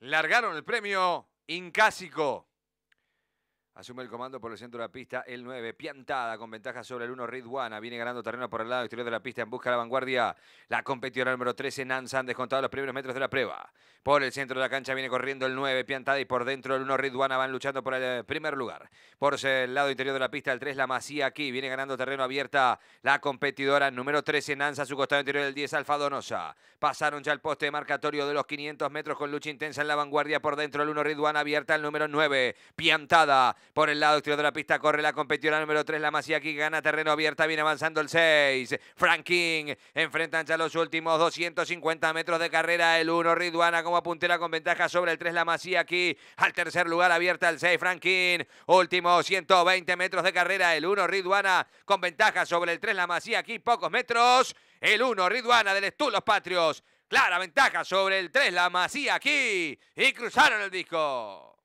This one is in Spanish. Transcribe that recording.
largaron el premio Incásico. Asume el comando por el centro de la pista, el 9, piantada con ventaja sobre el 1, Ridwana, viene ganando terreno por el lado exterior de la pista en busca de la vanguardia. La competidora número 13, Han descontado los primeros metros de la prueba. Por el centro de la cancha viene corriendo el 9, piantada y por dentro el 1, Ridwana, van luchando por el eh, primer lugar. Por el lado interior de la pista, el 3, La Masía aquí, viene ganando terreno abierta la competidora número 13, Nansa, a su costado interior el 10, Alfadonosa. Pasaron ya el poste marcatorio de los 500 metros con lucha intensa en la vanguardia por dentro el 1, Ridwana, abierta el número 9, piantada por el lado exterior de la pista corre la competidora número 3, la Masía, que gana terreno abierta, viene avanzando el 6. Frank King enfrentan ya los últimos 250 metros de carrera. El 1, Ridwana como puntera con ventaja sobre el 3, la Masía, aquí. Al tercer lugar abierta el 6, Frank King. Último 120 metros de carrera. El 1, Ridwana con ventaja sobre el 3, la Masía, aquí. Pocos metros. El 1, Ridwana del los Patrios. Clara ventaja sobre el 3, la Masía, aquí. Y cruzaron el disco.